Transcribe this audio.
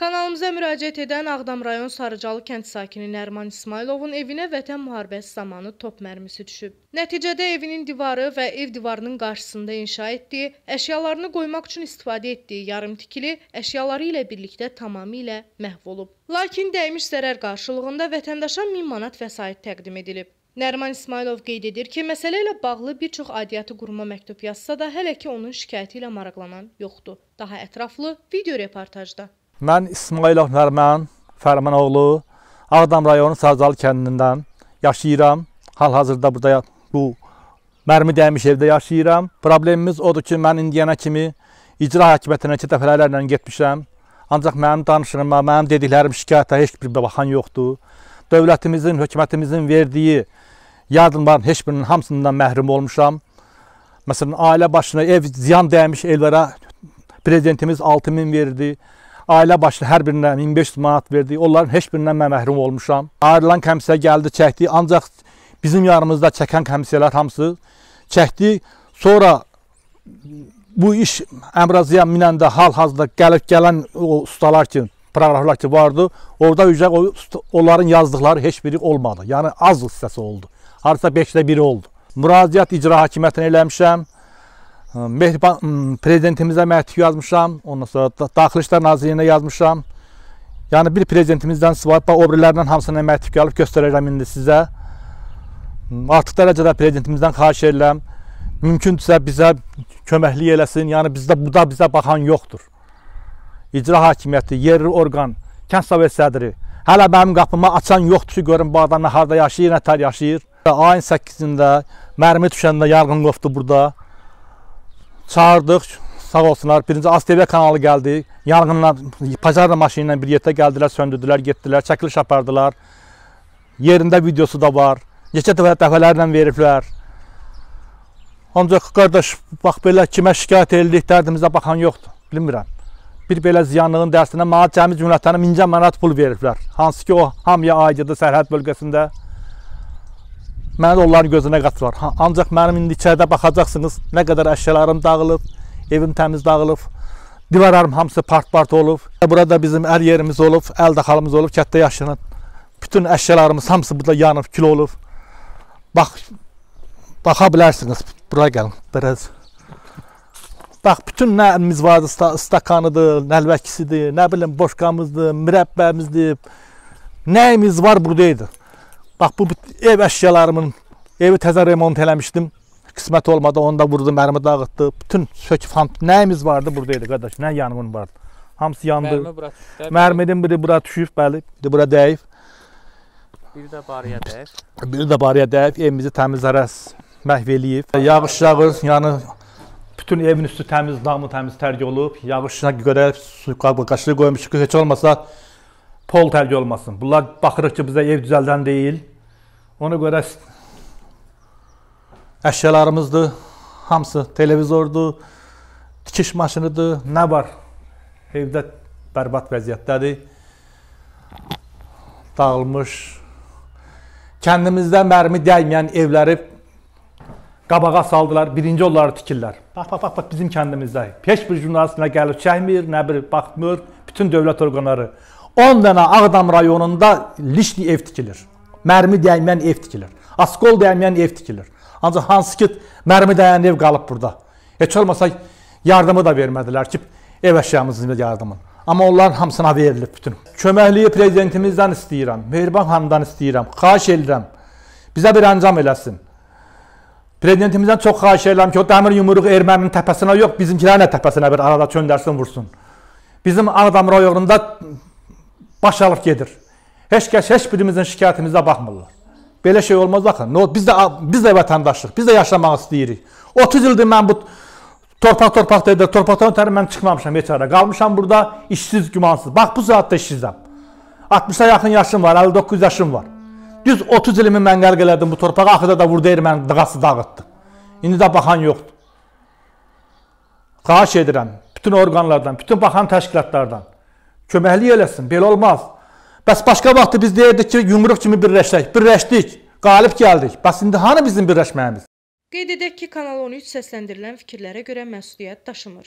Kanalımıza müraciət edən Ağdam rayon Sarıcalı kənd sakini Nərman İsmailovun evinə vətən müharibəsi zamanı top mərmisi düşüb. Nəticədə evinin divarı və ev divarının qarşısında inşa etdiyi, əşyalarını qoymaq üçün istifadə etdiyi yarımtikili əşyaları ilə birlikdə tamamilə məhv olub. Lakin dəymiş zərər qarşılığında vətəndaşa 1000 manat vəsait təqdim edilib. Nərman İsmailov qeyd edir ki, məsələ ilə bağlı bir çox adiyyatı quruma məktub yazsa da, hələ ki onun şikayəti ilə maraqlanan yoxdur. Daha ətraflı video reportajda. Mən İsmailov Nərmən Fərmanoğlu, Ağdam rayonu Sarıcalı kəndindən yaşayıram. Hal-hazırda burada bu mərmi dəymiş evdə yaşayıram. Problemimiz odur ki, mən indiyənə kimi icra hakimiyyətinə iki dəfələrlə getmişəm. Ancaq mənim danışığıma, mənim dediklərim şikayətə heç bir baxan yoxdur. Dövlətimizin, hökumətimizin verdiyi yardımların heç birinin hamısından məhrum olmuşam. Məsələn, ailə başına ev ziyan dəymiş evlərə prezidentimiz 6000 verdi. Ailə başlı hər birinə 1500 manat verdik. Onların heç birindən mən məhrum olmuşam. Ayrılan komissiyaya gəldi, çəkdi. Ancaq bizim yanımızda çəkən komissiyələr hamısı çəkdi. Sonra bu iş Əmraziya minəndə hal-hazırda gəlib gələn o ustalar ki, proqraflar ki vardı. Orada ücret onların yazdıkları heç biri olmadı. Yəni az hissəsi oldu. Harasa 5-də 1 oldu. Müraciət icra hakimiyyətinə eləmişəm. Mehriban prezidentimizə məktub yazmışam, ondan sonra Daxili İşlər Nazirliyinə yazmışam. Yəni bir prezidentimizdən sifarət və obrilərdən hamısına məktub gəlib göstərəcəm indi sizə. Artıq dərəcədə prezidentimizdən xahiş edirəm, mümkündürsə bizə köməklik eləsin. Yəni bizdə bu da bizə baxan yoxdur. İcra hakimiyyəti, yerli orqan, kənd sovet sədri hələ mənim qapımı açan yoxdur ki, görüm bu adam harda yaşayır, nətər yaşayır. Ayın 8-də mərmi düşəndə yarğın qopdu burada çağırdıq. Sağ olsunlar. Birinci ASTV kanalı gəldi. Yanğınla pajarla maşını ilə bir yerdə gəldilər, söndürdülər, getdilər, çəkiliş apardılar. Yerində videosu da var. Neçə dəfə dəfələrlə veriblər. Ancaq qardaş, bax belə kimə şikayət edirik, dərdimizə baxan yoxdur. Bilmirəm. Bir belə ziyanlığın dərsinə mənə cəmi cümlətənə 1000 manat pul veriblər. Hansı ki o hamıya aid idi sərhəd bölgəsində. Məni də onların gözünə qatılar. Ha, ancaq mənim indi içəridə baxacaqsınız, nə qədər əşyalarım dağılıb, evim təmiz dağılıb. Divarlarım hamısı part-part olub. Burada bizim ər yerimiz olub, əl daxalımız olub, kətdə yaşanan. Bütün əşyalarımız hamısı burada yanıb, kül olub. Bax, baxa bilərsiniz. Bura gəlin, biraz. Bax, bütün nəyimiz vardı, stakanıdır, nəlvəkisidir, nə bilim, boşqamızdır, mürəbbəmizdir. Nəyimiz var buradaydı. Bax bu ev əşyalarımın evi təzə remont eləmişdim. Qismət olmadı, onda vurdu, mərmi dağıtdı. Bütün sök fant nəyimiz vardı burada idi qardaş, nə yanğın vardı. Hamısı yandı. Mərmi bura düşüb. Mərmidin biri bura düşüb, bəli, biri bura dəyib. Biri də barıya dəyib. Biri də barıya dəyib, evimizi təmizlərəs məhv eləyib. Yağış yağır, yəni bütün evin üstü təmiz, damı təmiz tərk olub. Yağışına görə su qaşığı qoymuşuq ki, heç olmasa pol tərk olmasın. Bunlar baxırıq ki, bizdə ev düzəldən deyil. Ona görə əşyalarımızdır. Hamısı televizordur, tikiş maşınıdır, nə var? Evdə bərbad vəziyyətdədir. Dağılmış. Kəndimizdə mərmi dəyməyən evləri qabağa saldılar, birinci onları tikirlər. Bax, bax, bax, bax bizim kəndimizdə. Heç bir jurnalist nə gəlib çəkmir, nə bir baxmır, bütün dövlət orqanları. 10 dənə Ağdam rayonunda lişli ev tikilir. Mərmi dəyməyən ev tikilir. Askol dəyməyən ev tikilir. Ancaq hansı ki mərmi dəyən ev qalıb burada. Heç olmasa yardımı da vermədilər ki, ev əşyamızın yardımını. Amma onların hamısına verilib bütün. Köməkliyi prezidentimizdən istəyirəm, Mehriban xanımdan istəyirəm, xahiş edirəm. Bizə bir əncam eləsin. Prezidentimizdən çox xahiş edirəm ki, o dəmir yumruğu erməninin təpəsinə yox, bizimkilərin təpəsinə bir arada çöndərsin, vursun. Bizim Ağdam rayonunda Baş alıb gedir. Heç kəs heç birimizin şikayətimizə baxmırlar. Belə şey olmaz axı. No, biz də biz də vətəndaşlıq, biz də yaşamaq istəyirik. 30 ildir mən bu torpaq torpaq dedir, torpaqdan ötəri mən çıxmamışam heç ara. Qalmışam burada işsiz, gümansız. Bax bu saatda işsizəm. 60-a yaxın yaşım var, 59 yaşım var. Düz 30 ilimi mən qərq elədim bu torpağa, axırda da burada erməni dığası dağıtdı. İndi də baxan yoxdur. Xahiş edirəm bütün orqanlardan, bütün baxan təşkilatlardan Köməklik eləsin, belə olmaz. Bəs başqa vaxtı biz deyirdik ki, yumruq kimi birləşək. Birləşdik, qalib gəldik. Bəs indi hanı bizim birləşməyimiz? Qeyd edək ki, Kanal 13 səsləndirilən fikirlərə görə məsuliyyət daşımır.